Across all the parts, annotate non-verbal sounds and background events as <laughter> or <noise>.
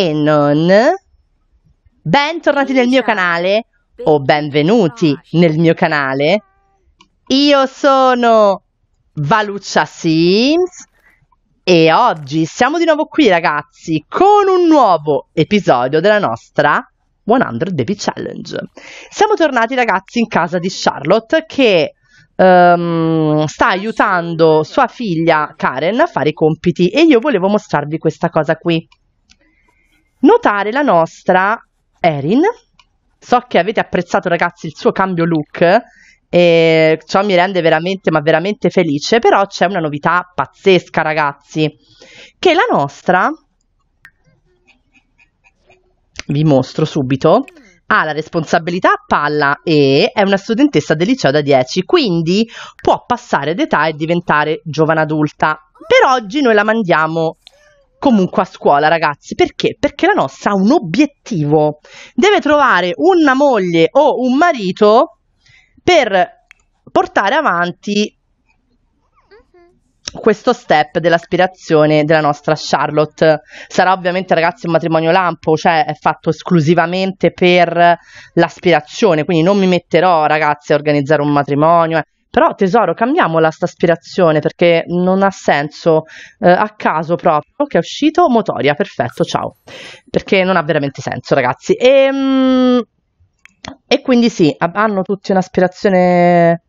e non. Bentornati nel mio canale o benvenuti nel mio canale. Io sono Valuccia Sims e oggi siamo di nuovo qui ragazzi con un nuovo episodio della nostra 100 Baby Challenge. Siamo tornati ragazzi in casa di Charlotte che um, sta aiutando sua figlia Karen a fare i compiti e io volevo mostrarvi questa cosa qui notare la nostra Erin. So che avete apprezzato, ragazzi, il suo cambio look. E ciò mi rende veramente, ma veramente felice. Però c'è una novità pazzesca, ragazzi. Che la nostra. Vi mostro subito ha la responsabilità a palla e è una studentessa del liceo da 10, quindi può passare d'età e diventare giovane adulta. Per oggi noi la mandiamo comunque a scuola, ragazzi. Perché? Perché la nostra ha un obiettivo. Deve trovare una moglie o un marito per portare avanti questo step dell'aspirazione della nostra Charlotte. Sarà ovviamente, ragazzi, un matrimonio lampo, cioè è fatto esclusivamente per l'aspirazione. Quindi non mi metterò, ragazzi, a organizzare un matrimonio. Eh. Però tesoro, cambiamola sta aspirazione perché non ha senso eh, a caso proprio che è uscito Motoria, perfetto, ciao. Perché non ha veramente senso, ragazzi. E, mm, e quindi sì, hanno tutti un'aspirazione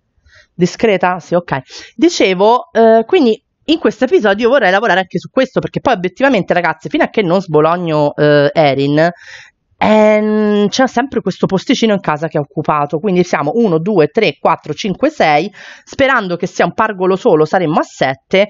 discreta? Sì, ok. Dicevo, eh, quindi in questo episodio vorrei lavorare anche su questo perché poi obiettivamente ragazzi fino a che non sbologno eh, Erin Ehm, c'è sempre questo posticino in casa che è occupato, quindi siamo 1, 2, 3, 4, 5, 6, sperando che sia un pargolo solo saremmo a 7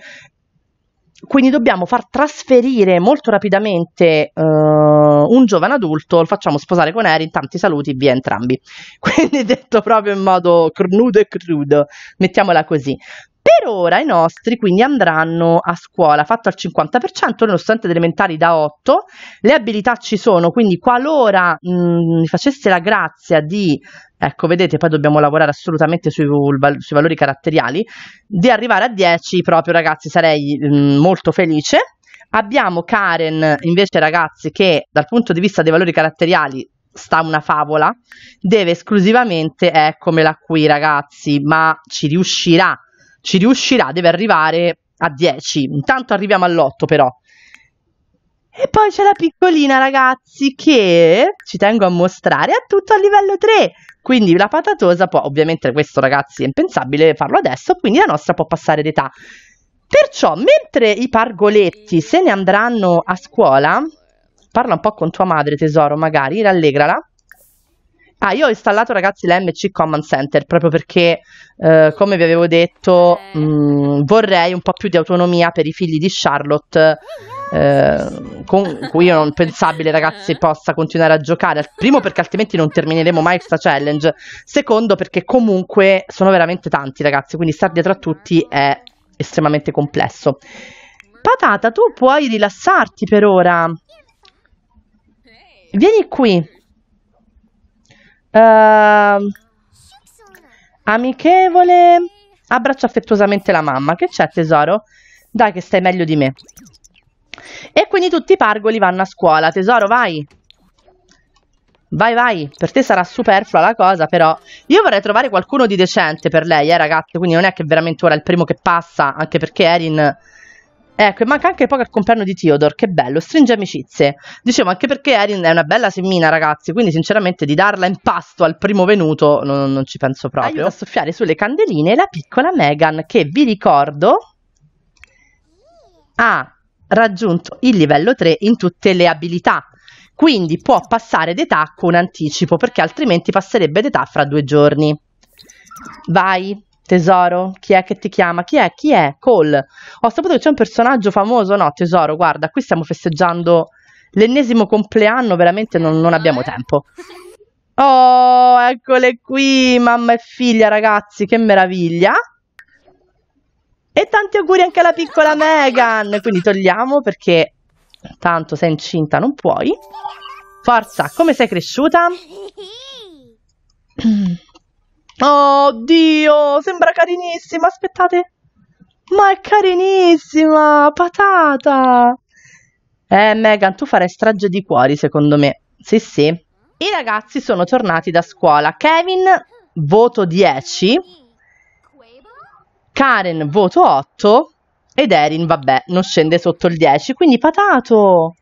quindi dobbiamo far trasferire molto rapidamente uh, un giovane adulto, lo facciamo sposare con Erin, tanti saluti, via entrambi. <laughs> Quindi detto proprio in modo crudo e crudo, mettiamola così. Per ora i nostri quindi andranno a scuola, fatto al 50%, nello studente elementari da 8, le abilità ci sono, quindi qualora mm, mi facesse la grazia di, ecco vedete poi dobbiamo lavorare assolutamente sui, sui valori caratteriali, di arrivare a 10 proprio ragazzi sarei mh, mm, molto felice. Abbiamo Karen invece ragazzi che dal punto di vista dei valori caratteriali sta una favola, deve esclusivamente, eccola qui ragazzi, ma ci riuscirà ci riuscirà, deve arrivare a 10. Intanto arriviamo all'8 però. E poi c'è la piccolina, ragazzi, che ci tengo a mostrare, è tutto a livello 3. Quindi la patatosa può, ovviamente questo ragazzi è impensabile farlo adesso, quindi la nostra può passare d'età. Perciò, mentre i pargoletti se ne andranno a scuola, parla un po' con tua madre tesoro magari, rallegrala, Ah, io ho installato ragazzi l'MC Command Center proprio perché, eh, come vi avevo detto, mh, eh. mm, vorrei un po' più di autonomia per i figli di Charlotte, ah, eh, con cui io non pensabile <laughs> ragazzi possa continuare a giocare. Primo perché altrimenti non termineremo mai questa challenge, secondo perché comunque sono veramente tanti ragazzi, quindi star dietro a tutti è estremamente complesso. Patata, tu puoi rilassarti per ora. Vieni qui. Uh, amichevole. Abbraccia affettuosamente la mamma. Che c'è, tesoro? Dai, che stai meglio di me. E quindi tutti i pargoli vanno a scuola. Tesoro, vai. Vai, vai, per te sarà superflua la cosa, però io vorrei trovare qualcuno di decente per lei, eh ragazzi, quindi non è che veramente ora è il primo che passa, anche perché Erin Ecco, e manca anche poco al compleanno di Theodore, che bello, stringe amicizie. Dicevo anche perché Erin è una bella semmina, ragazzi, quindi sinceramente di darla in pasto al primo venuto non, non ci penso proprio. Aiuta a soffiare sulle candeline la piccola Megan, che vi ricordo ha raggiunto il livello 3 in tutte le abilità. Quindi può passare d'età con anticipo, perché altrimenti passerebbe d'età fra due giorni. Vai! tesoro, chi è che ti chiama? Chi è? Chi è? Cole. Ho saputo che c'è un personaggio famoso, no tesoro, guarda, qui stiamo festeggiando l'ennesimo compleanno, veramente non, non abbiamo tempo. Oh, eccole qui, mamma e figlia, ragazzi, che meraviglia. E tanti auguri anche alla piccola Megan. Quindi togliamo perché tanto sei incinta, non puoi. Forza, come sei cresciuta? <clears throat> Oddio, sembra carinissima, aspettate. Ma è carinissima, patata. Eh, Megan, tu farai strage di cuori, secondo me. Sì, sì. I ragazzi sono tornati da scuola. Kevin, voto 10. Karen, voto 8. Ed Erin, vabbè, non scende sotto il 10. Quindi, patato.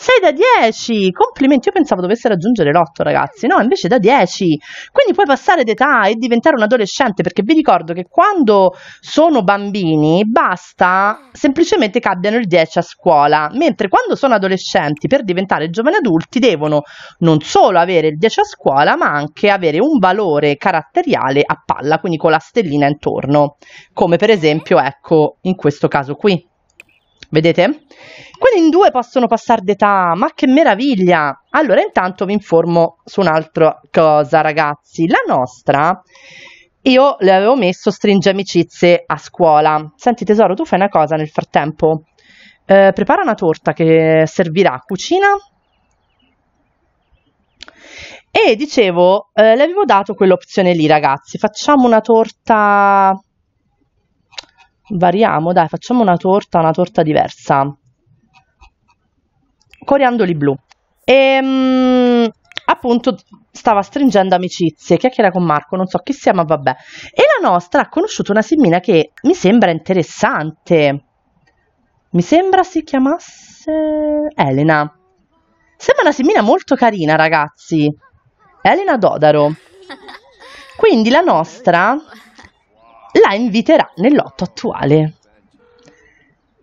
6 da 10, complimenti, io pensavo dovesse raggiungere l'8 ragazzi, no, invece da 10, quindi puoi passare d'età e diventare un adolescente, perché vi ricordo che quando sono bambini basta semplicemente che abbiano il 10 a scuola, mentre quando sono adolescenti per diventare giovani adulti devono non solo avere il 10 a scuola, ma anche avere un valore caratteriale a palla, quindi con la stellina intorno, come per esempio ecco in questo caso qui. Vedete? Quindi in due possono passare d'età, ma che meraviglia! Allora intanto vi informo su un'altra cosa ragazzi, la nostra io le avevo messo stringe amicizie a scuola. Senti tesoro, tu fai una cosa nel frattempo, eh, prepara una torta che servirà a cucina e dicevo, eh, le avevo dato quell'opzione lì ragazzi, facciamo una torta variamo, dai, facciamo una torta, una torta diversa. Coriandoli blu. E ehm, mh, appunto stava stringendo amicizie, chiacchiera con Marco, non so chi sia, ma vabbè. E la nostra ha conosciuto una simmina che mi sembra interessante. Mi sembra si chiamasse Elena. Sembra una simmina molto carina, ragazzi. Elena Dodaro. <laughs> Quindi la nostra la inviterà nel lotto attuale.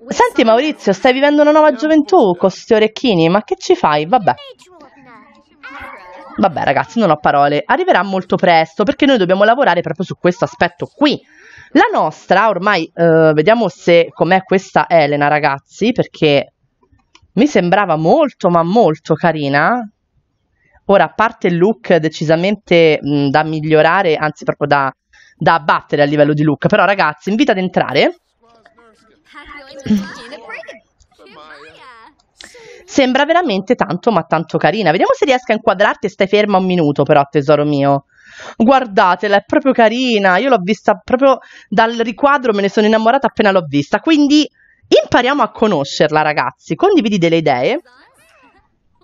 Senti Maurizio, stai vivendo una nuova gioventù con questi orecchini, ma che ci fai? Vabbè. Vabbè ragazzi, non ho parole. Arriverà molto presto perché noi dobbiamo lavorare proprio su questo aspetto qui. La nostra, ormai, eh, vediamo se com'è questa Elena ragazzi, perché mi sembrava molto ma molto carina. Ora, a parte il look decisamente mh, da migliorare, anzi proprio da da abbattere a livello di look. Però ragazzi, invito ad entrare. Sembra veramente tanto ma tanto carina. Vediamo se riesco a inquadrarti e stai ferma un minuto però, tesoro mio. Guardatela, è proprio carina. Io l'ho vista proprio dal riquadro, me ne sono innamorata appena l'ho vista. Quindi impariamo a conoscerla, ragazzi. Condividi delle idee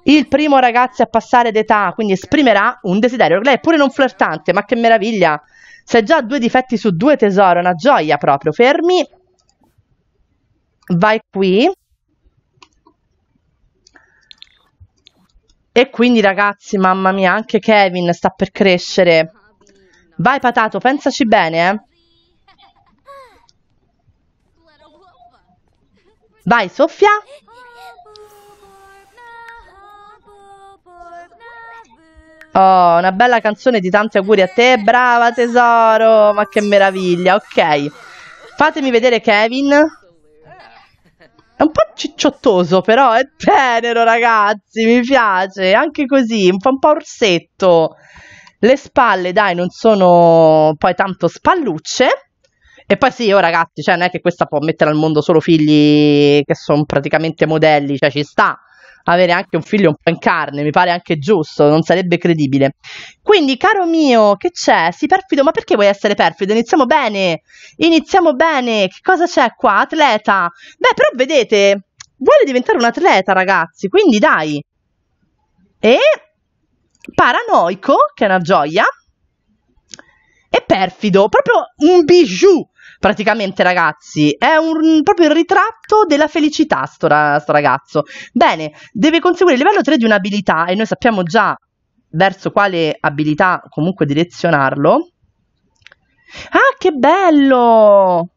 il primo ragazzo a passare d'età, quindi esprimerà un desiderio. Lei è pure non flirtante, ma che meraviglia! Se già due difetti su due tesoro, una gioia proprio. Fermi. Vai qui. E quindi ragazzi, mamma mia, anche Kevin sta per crescere. Vai patato, pensaci bene, eh. Vai, soffia. Oh, una bella canzone di tanti auguri a te, brava tesoro, ma che meraviglia, ok. Fatemi vedere Kevin. È un po' cicciottoso, però è tenero, ragazzi, mi piace, anche così, un po', un po orsetto. Le spalle, dai, non sono poi tanto spallucce. E poi sì, oh ragazzi, cioè non è che questa può mettere al mondo solo figli che sono praticamente modelli, cioè ci sta avere anche un figlio un po' in carne, mi pare anche giusto, non sarebbe credibile. Quindi, caro mio, che c'è? Sì, perfido, ma perché vuoi essere perfido? Iniziamo bene, iniziamo bene, che cosa c'è qua? Atleta? Beh, però vedete, vuole diventare un atleta, ragazzi, quindi dai. E paranoico, che è una gioia, e perfido, proprio un bijou praticamente ragazzi è un, proprio il ritratto della felicità sto, sto ragazzo bene deve conseguire il livello 3 di un'abilità e noi sappiamo già verso quale abilità comunque direzionarlo ah che bello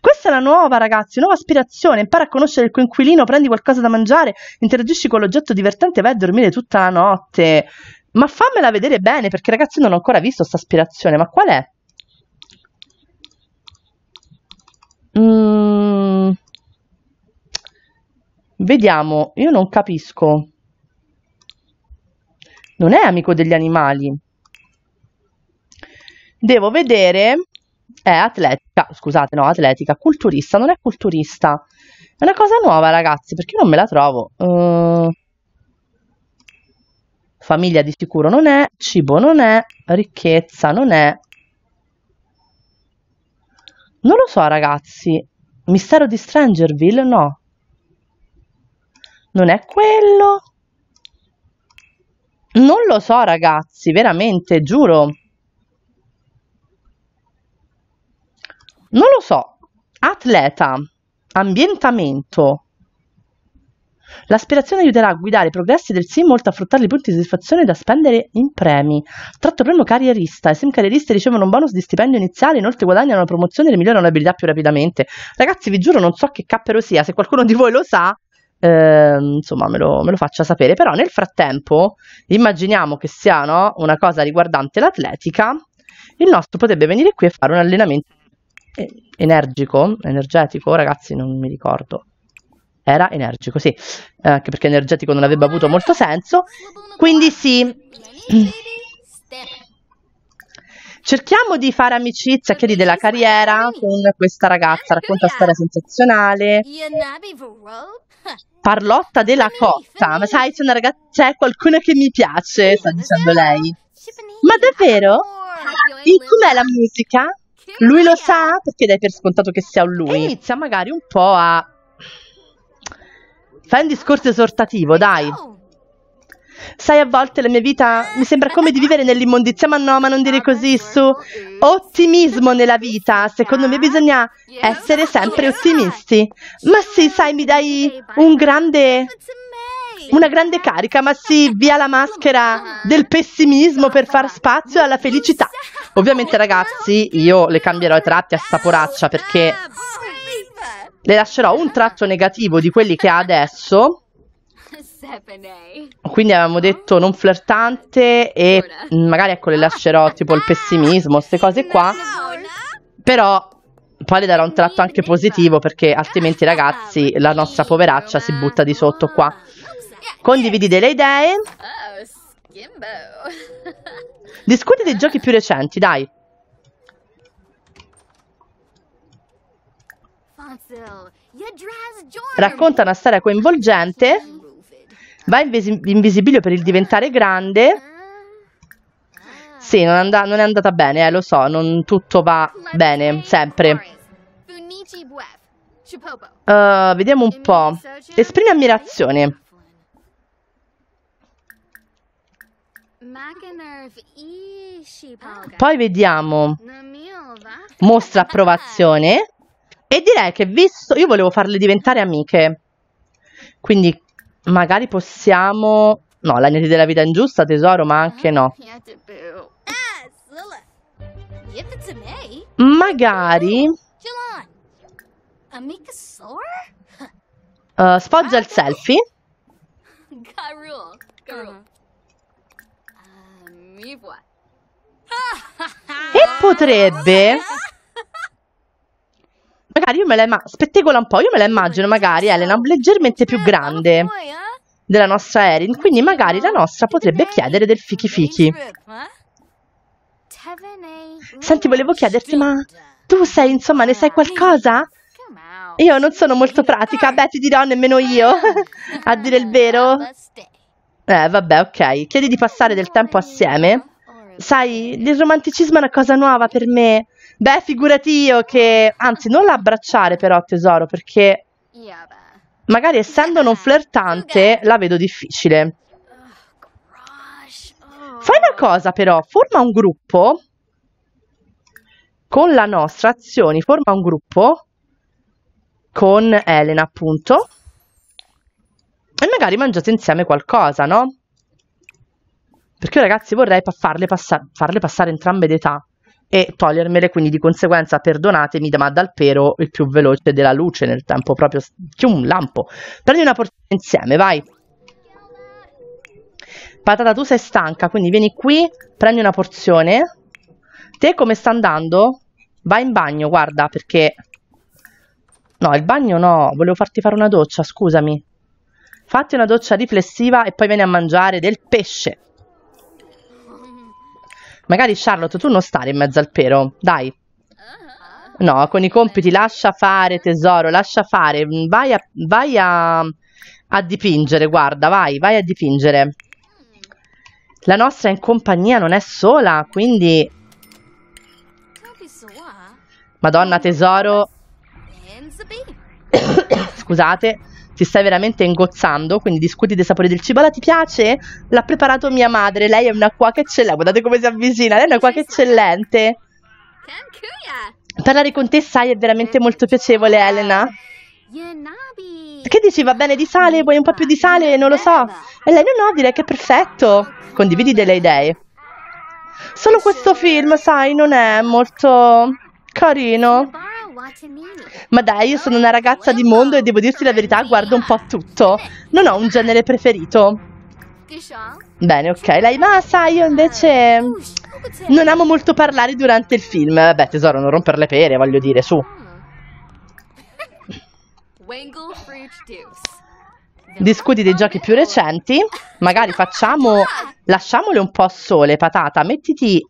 questa è la nuova, ragazzi, nuova aspirazione. Impara a conoscere il coinquilino, prendi qualcosa da mangiare, interagisci con l'oggetto divertente e vai a dormire tutta la notte. Ma fammela vedere bene, perché ragazzi non ho ancora visto questa aspirazione, ma qual è? Mm. vediamo, io non capisco. Non è amico degli animali. Devo vedere... È atletica, scusate, no, atletica, culturista, non è culturista. È una cosa nuova, ragazzi, perché non me la trovo. Uh, famiglia di sicuro non è, cibo non è, ricchezza non è, non lo so, ragazzi. Mistero di Strangerville? No. Non è quello. Non lo so, ragazzi, veramente, giuro. Non lo so. Atleta, ambientamento, L'aspirazione aiuterà a guidare i progressi del sim oltre a fruttare i punti di soddisfazione da spendere in premi. Tratto premio carrierista. I sim carrieristi ricevono un bonus di stipendio iniziale, inoltre guadagnano una promozione e migliorano l'abilità più rapidamente. Ragazzi, vi giuro, non so che cappero sia, se qualcuno di voi lo sa. Eh, insomma, me lo, me lo, faccia sapere. Però nel frattempo, immaginiamo che sia no, una cosa riguardante l'atletica. Il nostro potrebbe venire qui a fare un allenamento energico, energetico, ragazzi, non mi ricordo era energico, sì. Eh, anche perché energetico non avrebbe avuto molto senso. Quindi sì. Cerchiamo di fare amicizia, chiedi della carriera con questa ragazza, racconta storia sensazionale. Parlotta della cotta, ma sai c'è una ragazza, c'è qualcuna che mi piace, sta dicendo lei. Ma davvero? E com'è la musica? Lui lo sa? Perché dai per scontato che sia lui. E inizia magari un po' a Fai un discorso esortativo, dai. Sai, a volte la mia vita mi sembra come di vivere nell'immondizia, ma no, ma non dire così su ottimismo nella vita. Secondo me bisogna essere sempre ottimisti. Ma sì, sai, mi dai un grande una grande carica, ma sì, via la maschera del pessimismo per far spazio alla felicità. Ovviamente, ragazzi, io le cambierò i tratti a saporaccia perché le lascerò un tratto negativo di quelli che ha adesso. <laughs> Quindi avevamo detto non flirtante e magari ecco le lascerò tipo il pessimismo, queste cose qua. Però poi le darò un tratto anche positivo perché altrimenti ah, ragazzi la nostra poveraccia si eh. butta di sotto qua. Eh, eh. Condividi delle idee. Oh, <laughs> Discuti dei giochi più recenti, dai. Racconta una storia coinvolgente, va in vis- per il diventare grande. Sì, non, and- non è andata bene, eh, lo so, non tutto va bene, sempre. Uh, vediamo un po'. Esprime ammirazione. Poi vediamo. Mostra approvazione. E direi che visto, io volevo farle diventare amiche, quindi magari possiamo... No, la neri della vita ingiusta, tesoro, ma anche no. Ah, ah, magari... <laughs> Uh, sfoggia il ah. selfie. Uh-huh. <laughs> E potrebbe... Magari io me la immagino, spettegola un po', io me la immagino magari Elena leggermente più eh, grande eh? della nostra Erin, quindi magari la eh? nostra potrebbe chiedere del fichi fichi. Senti, volevo chiederti, ma tu sei, insomma, ne sai ah, qualcosa? Io non sono molto pratica, beh, ti dirò nemmeno io, ah, <laughs> a dire il vero. Ah, eh, vabbè, ok. Chiedi di passare del tempo assieme. Sai, il romanticismo è una cosa nuova per me. Beh, figurati io che... Anzi, non l'abbracciare però, tesoro, perché... Magari essendo non flirtante, la vedo difficile. Oh, oh. Fai una cosa però, forma un gruppo con la nostra azione, forma un gruppo con Elena appunto e magari mangiate insieme qualcosa, no? Perché io ragazzi vorrei farle, passa farle passare entrambe d'età e togliermele, quindi di conseguenza perdonatemi, ma dal pero il più veloce della luce nel tempo proprio un lampo. Prendi una porzione insieme, vai. Patata, tu sei stanca, quindi vieni qui, prendi una porzione. Te come sta andando? Vai in bagno, guarda, perché... No, il bagno no, volevo farti fare una doccia, scusami. Fatti una doccia riflessiva e poi vieni a mangiare del pesce. Magari Charlotte, tu non stare in mezzo al pero, dai. No, con i compiti lascia fare tesoro, lascia fare, mm, vai a, vai a, a dipingere, guarda, vai, vai a dipingere. La nostra è in compagnia non è sola, quindi... Madonna tesoro... <coughs> Scusate ti stai veramente ingozzando, quindi discuti dei sapori del cibo, la ti piace? L'ha preparato mia madre, lei è una cuoca eccellente, guardate come si avvicina, lei è una cuoca eccellente. Parlare con te, sai, è veramente molto piacevole, Elena. Che dici, va bene di sale? Vuoi un po' più di sale? Non lo so. E eh, lei, no, no, direi che è perfetto. Condividi delle idee. Solo questo film, sai, non è molto carino. Ma dai, io sono una ragazza di mondo e devo dirti la verità, guardo un po' tutto. Non ho un genere preferito. Bene, ok. Lei, ma sai, io invece non amo molto parlare durante il film. Beh, tesoro, non romper le pere, voglio dire, su. Discuti dei giochi più recenti. Magari facciamo... Lasciamole un po' sole, patata. Mettiti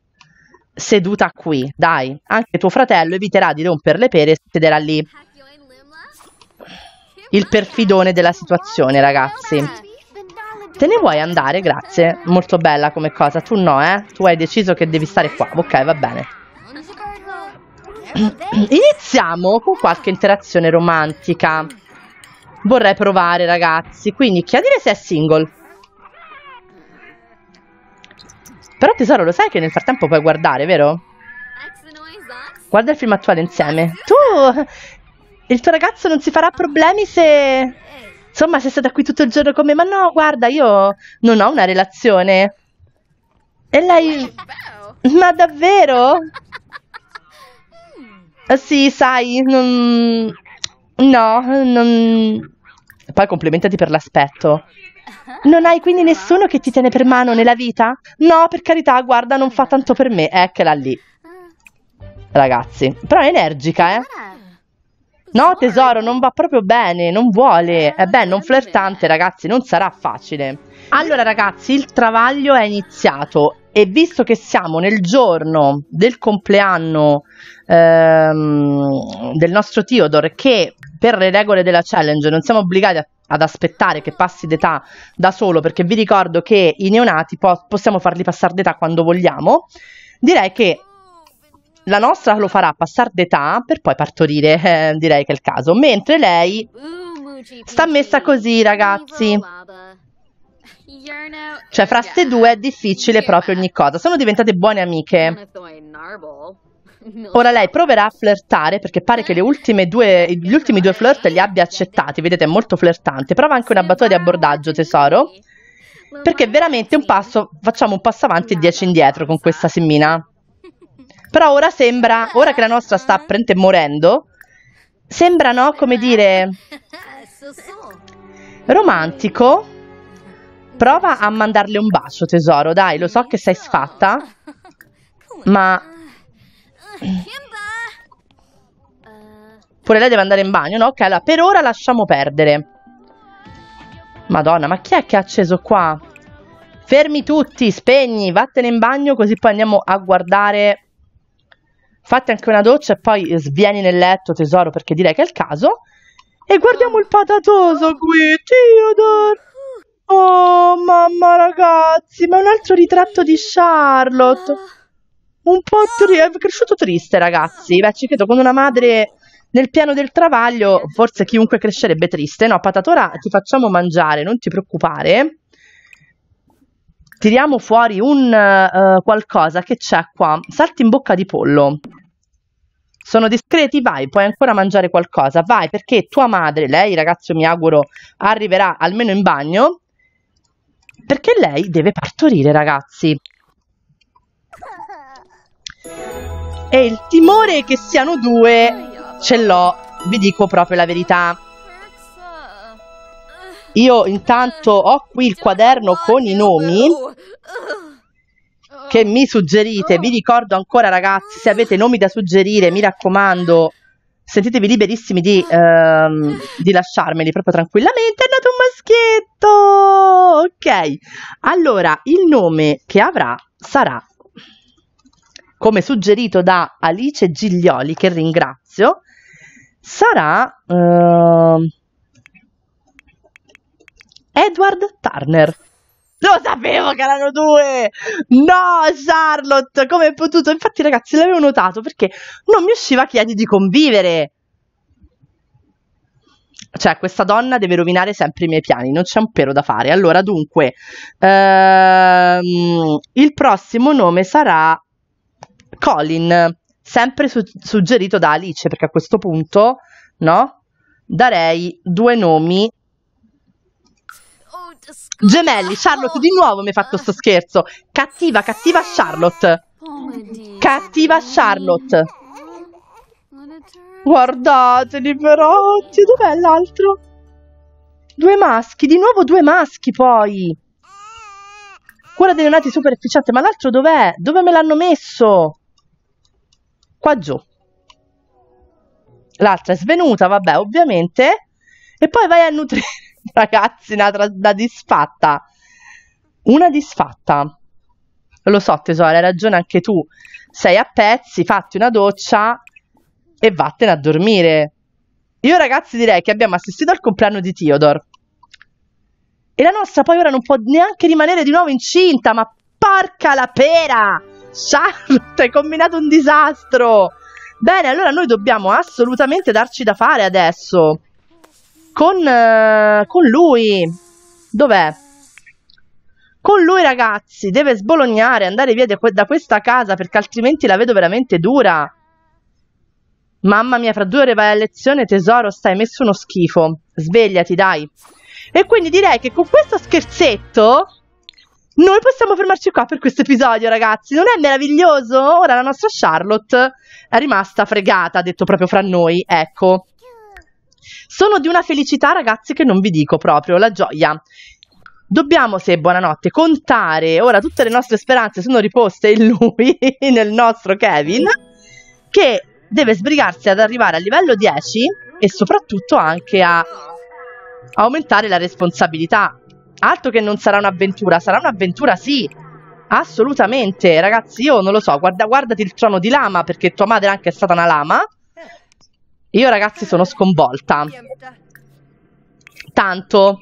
seduta qui, dai. Anche tuo fratello eviterà di rompere le pere e sederà lì. Il perfidone della situazione, ragazzi. Te ne vuoi andare? Grazie. Molto bella come cosa. Tu no, eh? Tu hai deciso che devi stare qua. Ok, va bene. <clears throat> Iniziamo con qualche interazione romantica. Vorrei provare, ragazzi. Quindi chiedere se è single. Però tesoro, lo sai che nel frattempo puoi guardare, vero? Guarda il film attuale insieme. Tu! Il tuo ragazzo non si farà problemi se... Insomma, sei stata qui tutto il giorno con me. Ma no, guarda, io non ho una relazione. E lei... Ma davvero? Eh, sì, sai, non... No, non... Poi complimentati per l'aspetto. Non hai quindi nessuno che ti tiene per mano nella vita? No, per carità, guarda, non fa tanto per me. Eccola lì. Ragazzi, però è energica, eh? No, tesoro, non va proprio bene, non vuole. E eh beh, non flirtante, ragazzi, non sarà facile. Allora, ragazzi, il travaglio è iniziato e visto che siamo nel giorno del compleanno ehm, del nostro Theodore, che per le regole della challenge non siamo obbligati a ad aspettare che passi d'età da solo, perché vi ricordo che i neonati po- possiamo farli passare d'età quando vogliamo, direi che la nostra lo farà passare d'età per poi partorire, <laughs> eh, direi che è il caso, mentre lei sta messa così, ragazzi. Cioè, fra ste due è difficile proprio ogni cosa. Sono diventate buone amiche. Ora lei proverà a flirtare perché pare che eh. due, gli ultimi due flirt li abbia accettati, vedete è molto flirtante. Prova anche una battuta di abbordaggio tesoro, perché veramente un passo, facciamo un passo avanti e dieci indietro con questa semmina. <laughs> Però ora sembra, ah. ora che la nostra sta apprente morendo, sembra no, come dire, <laughs> romantico. Prova a mandarle un bacio tesoro, dai, lo so che sei sfatta, <laughs> ma eh. Pure lei deve andare in bagno, no? Ok, allora per ora lasciamo perdere. Madonna, ma chi è che ha acceso qua? Fermi tutti, spegni, vattene in bagno così poi andiamo a guardare. Fate anche una doccia e poi svieni nel letto, tesoro, perché direi che è il caso. E guardiamo il patatoso qui, Theodore! Oh, mamma ragazzi, ma è un altro ritratto di Charlotte! Ah un po' tri- è cresciuto triste, ragazzi. Beh, ci credo, con una madre nel piano del travaglio, forse chiunque crescerebbe triste. No, patatora, ti facciamo mangiare, non ti preoccupare. Tiriamo fuori un uh, qualcosa che c'è qua. Salti in bocca di pollo. Sono discreti, vai, puoi ancora mangiare qualcosa, vai, perché tua madre, lei ragazzo mi auguro, arriverà almeno in bagno, perché lei deve partorire ragazzi, E il timore che siano due ce l'ho, vi dico proprio la verità. Io intanto ho qui il quaderno con i nomi che mi suggerite. Vi ricordo ancora ragazzi, se avete nomi da suggerire, mi raccomando, sentitevi liberissimi di, ehm, di lasciarmeli proprio tranquillamente. È nato un maschietto! Ok, allora il nome che avrà sarà come suggerito da Alice Giglioli, che ringrazio, sarà eh, Edward Turner. Lo sapevo che erano due! No, Charlotte, come è potuto? Infatti, ragazzi, l'avevo notato perché non mi usciva a chiedi di convivere. Cioè, questa donna deve rovinare sempre i miei piani, non c'è un pero da fare. Allora, dunque, ehm, il prossimo nome sarà Colin, sempre su- suggerito da Alice, perché a questo punto, no? Darei due nomi oh, Gemelli, Charlotte di nuovo mi hai fatto sto scherzo. Cattiva, cattiva Charlotte. Oh, cattiva Charlotte. Guardateli però, oddio, dov'è l'altro? Due maschi, di nuovo due maschi poi. Quella dei nati super efficiente, ma l'altro dov'è? Dove me l'hanno messo? qua giù l'altra è svenuta vabbè ovviamente e poi vai a nutrire <laughs> ragazzi una, una disfatta una disfatta lo so tesoro hai ragione anche tu sei a pezzi fatti una doccia e vattene a dormire io ragazzi direi che abbiamo assistito al compleanno di Theodore e la nostra poi ora non può neanche rimanere di nuovo incinta ma porca la pera Charlotte, <laughs> hai combinato un disastro! Bene, allora noi dobbiamo assolutamente darci da fare adesso. Con, uh, con lui. Dov'è? Con lui, ragazzi, deve sbolognare, andare via de, da questa casa perché altrimenti la vedo veramente dura. Mamma mia, fra due ore vai a lezione, tesoro, stai messo uno schifo. Svegliati, dai. E quindi direi che con questo scherzetto noi possiamo fermarci qua per questo episodio, ragazzi. Non è meraviglioso? Ora la nostra Charlotte è rimasta fregata, ha detto proprio fra noi, ecco. Sono di una felicità, ragazzi, che non vi dico proprio, la gioia. Dobbiamo, se buonanotte, contare ora tutte le nostre speranze sono riposte in lui, <laughs> nel nostro Kevin, che deve sbrigarsi ad arrivare al livello 10 e soprattutto anche a aumentare la responsabilità altro che non sarà un'avventura, sarà un'avventura sì, assolutamente, ragazzi, io non lo so, guarda, guardati il trono di lama, perché tua madre anche è stata una lama, io ragazzi sono sconvolta, tanto,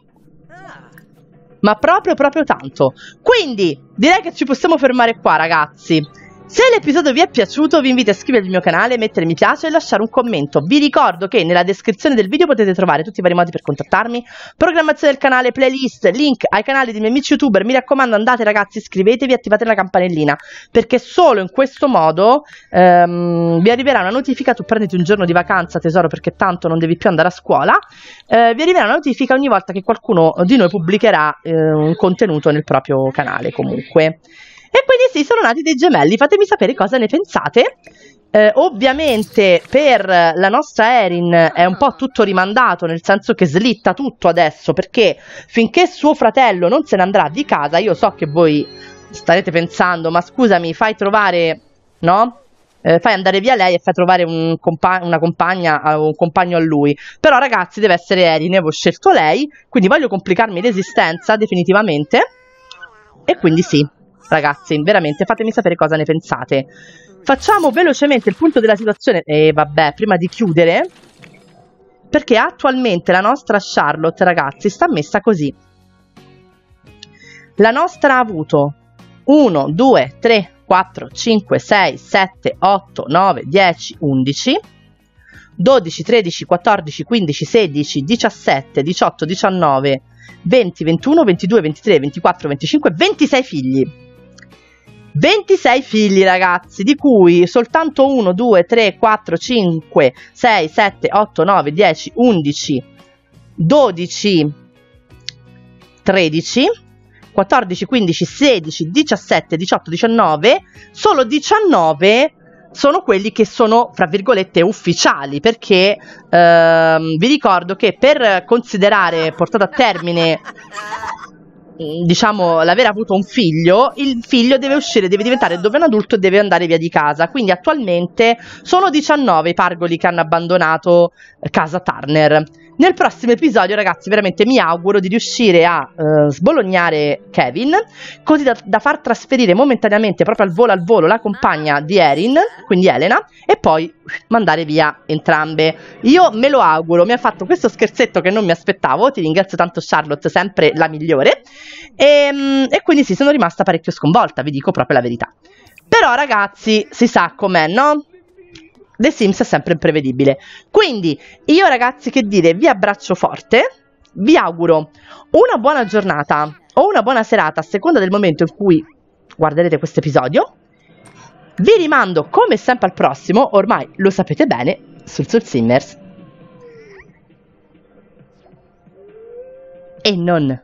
ma proprio proprio tanto, quindi direi che ci possiamo fermare qua ragazzi, se l'episodio vi è piaciuto vi invito a iscrivervi al mio canale, mettere mi piace e lasciare un commento. Vi ricordo che nella descrizione del video potete trovare tutti i vari modi per contattarmi, programmazione del canale, playlist, link ai canali dei miei amici youtuber. Mi raccomando andate ragazzi, iscrivetevi e attivate la campanellina perché solo in questo modo ehm, vi arriverà una notifica, tu prenditi un giorno di vacanza tesoro perché tanto non devi più andare a scuola, eh, vi arriverà una notifica ogni volta che qualcuno di noi pubblicherà eh, un contenuto nel proprio canale comunque. E quindi sì, sono nati dei gemelli, fatemi sapere cosa ne pensate. Eh, ovviamente per la nostra Erin è un po' tutto rimandato, nel senso che slitta tutto adesso, perché finché suo fratello non se ne andrà di casa, io so che voi starete pensando, ma scusami, fai trovare, no? Eh, fai andare via lei e fai trovare un compa- una compagna, un compagno a lui. Però ragazzi, deve essere Erin, avevo scelto lei, quindi voglio complicarmi l'esistenza definitivamente. E quindi sì, ragazzi, veramente fatemi sapere cosa ne pensate. Facciamo velocemente il punto della situazione e vabbè, prima di chiudere, perché attualmente la nostra Charlotte, ragazzi, sta messa così. La nostra ha avuto 1, 2, 3, 4, 5, 6, 7, 8, 9, 10, 11, 12, 13, 14, 15, 16, 17, 18, 19, 20, 21, 22, 23, 24, 25, 26 figli. 26 figli ragazzi, di cui soltanto 1, 2, 3, 4, 5, 6, 7, 8, 9, 10, 11, 12, 13, 14, 15, 16, 17, 18, 19, solo 19 sono quelli che sono, fra virgolette, ufficiali, perché ehm, vi ricordo che per considerare portato a termine Mm, diciamo l'aver avuto un figlio, il figlio deve uscire, deve diventare dove un adulto e deve andare via di casa. Quindi attualmente sono 19 i pargoli che hanno abbandonato eh, casa Turner. Nel prossimo episodio, ragazzi, veramente mi auguro di riuscire a eh, sbolognare Kevin, così da, da, far trasferire momentaneamente, proprio al volo al volo, la compagna di Erin, quindi Elena, e poi mandare via entrambe. Io me lo auguro, mi ha fatto questo scherzetto che non mi aspettavo, ti ringrazio tanto Charlotte, sempre la migliore, e, ehm, e quindi sì, sono rimasta parecchio sconvolta, vi dico proprio la verità. Però ragazzi, si sa com'è, no? The Sims è sempre imprevedibile. Quindi io ragazzi che dire, vi abbraccio forte, vi auguro una buona giornata o una buona serata a seconda del momento in cui guarderete questo episodio. Vi rimando come sempre al prossimo, ormai lo sapete bene, sul Soul Simmers. E non.